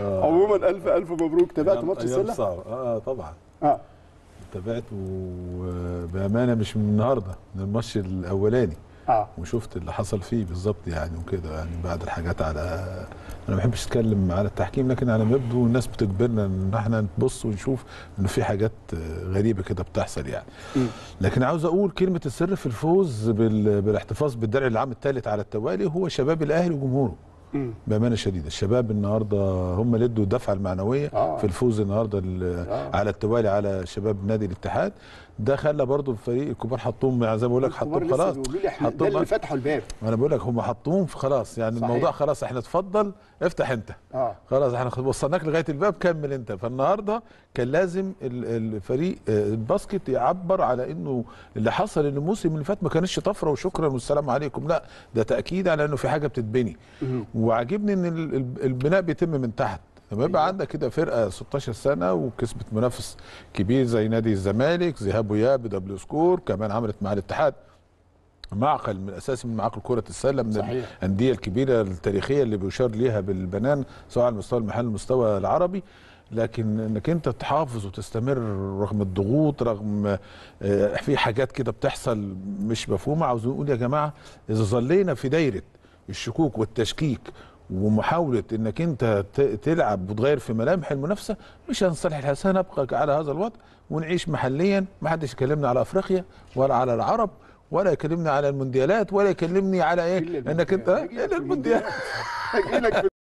آه. عموما الف الف مبروك تابعت ماتش السله؟ صعب. اه طبعا اه تابعت وبامانه مش من النهارده من الماتش الاولاني آه. وشفت اللي حصل فيه بالظبط يعني وكده يعني بعد الحاجات على انا ما بحبش اتكلم على التحكيم لكن على ما يبدو الناس بتجبرنا ان احنا نبص ونشوف انه في حاجات غريبه كده بتحصل يعني لكن عاوز اقول كلمه السر في الفوز بال... بالاحتفاظ بالدرع العام الثالث على التوالي هو شباب الاهلي وجمهوره بامانه شديده الشباب النهارده هم اللي ادوا الدفعه المعنويه آه. في الفوز النهارده آه. على التوالي على شباب نادي الاتحاد ده خلى برضه الفريق الكبار حطوهم يعني زي ما بقول لك حطوهم خلاص حطوهم اللي فتحوا الباب انا بقول لك هم حطوهم خلاص يعني صحيح. الموضوع خلاص احنا اتفضل افتح انت آه. خلاص احنا وصلناك لغايه الباب كمل انت فالنهارده كان لازم الفريق آه، الباسكت يعبر على انه اللي حصل الموسم اللي فات ما كانش طفره وشكرا والسلام عليكم لا ده تاكيد على انه في حاجه بتتبني وعاجبني ان البناء بيتم من تحت لما يبقى عندك كده فرقه 16 سنه وكسبت منافس كبير زي نادي الزمالك ذهاب وياب بدبليو سكور كمان عملت مع الاتحاد معقل من اساسي من معاقل كره السله من صحيح. الانديه الكبيره التاريخيه اللي بيشار ليها بالبنان سواء على المستوى المحلي المستوى العربي لكن انك انت تحافظ وتستمر رغم الضغوط رغم آه، في حاجات كده بتحصل مش مفهومه عاوزين نقول يا جماعه اذا ظلينا في دايره الشكوك والتشكيك ومحاوله انك انت تلعب وتغير في ملامح المنافسه مش هنصلح الحساب نبقى على هذا الوضع ونعيش محليا ما حدش يكلمنا على افريقيا ولا على العرب ولا يكلمني على المونديالات ولا يكلمني على ايه انك انت الا المونديال